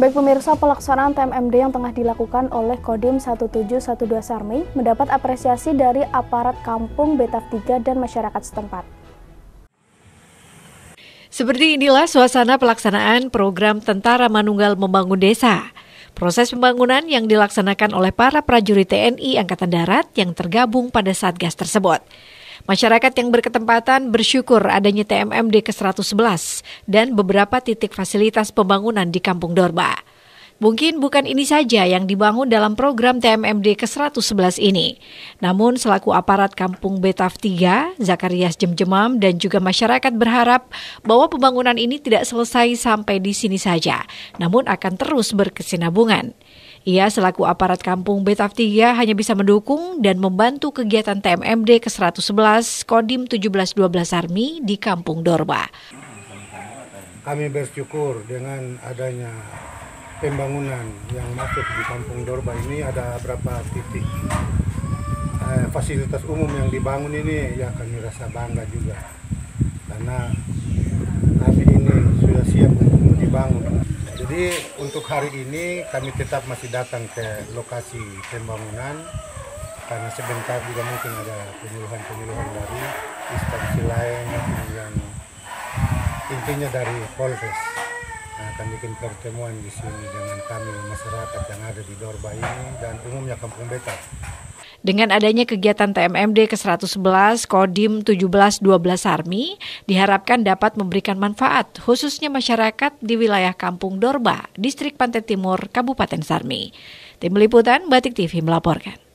Baik pemirsa, pelaksanaan TMMD yang tengah dilakukan oleh Kodim 1712 Sarmi mendapat apresiasi dari aparat kampung Betaf 3 dan masyarakat setempat. Seperti inilah suasana pelaksanaan program Tentara Manunggal Membangun Desa. Proses pembangunan yang dilaksanakan oleh para prajurit TNI Angkatan Darat yang tergabung pada Satgas tersebut. Masyarakat yang berketempatan bersyukur adanya TMMD ke-111 dan beberapa titik fasilitas pembangunan di Kampung Dorba. Mungkin bukan ini saja yang dibangun dalam program TMMD ke-111 ini. Namun selaku aparat Kampung Betaf 3, Zakarias Jemjemam dan juga masyarakat berharap bahwa pembangunan ini tidak selesai sampai di sini saja, namun akan terus berkesinambungan. Ia selaku aparat kampung Betaf 3 hanya bisa mendukung dan membantu kegiatan TMMD ke-111 Kodim 1712 Army di Kampung Dorba. Kami bersyukur dengan adanya pembangunan yang masuk di Kampung Dorba ini ada berapa titik eh, fasilitas umum yang dibangun ini ya kami rasa bangga juga karena api ini sudah siap untuk dibangun jadi untuk hari ini kami tetap masih datang ke lokasi pembangunan karena sebentar juga mungkin ada penyuluhan-penyuluhan dari instansi lain yang intinya dari Polres akan bikin pertemuan di sini dengan kami masyarakat yang ada di Dorba ini dan umumnya Kampung Beta. Dengan adanya kegiatan TMMD ke-111 Kodim 1712 Army diharapkan dapat memberikan manfaat khususnya masyarakat di wilayah Kampung Dorba, Distrik Pantai Timur, Kabupaten Sarmi. Tim Liputan Batik TV melaporkan.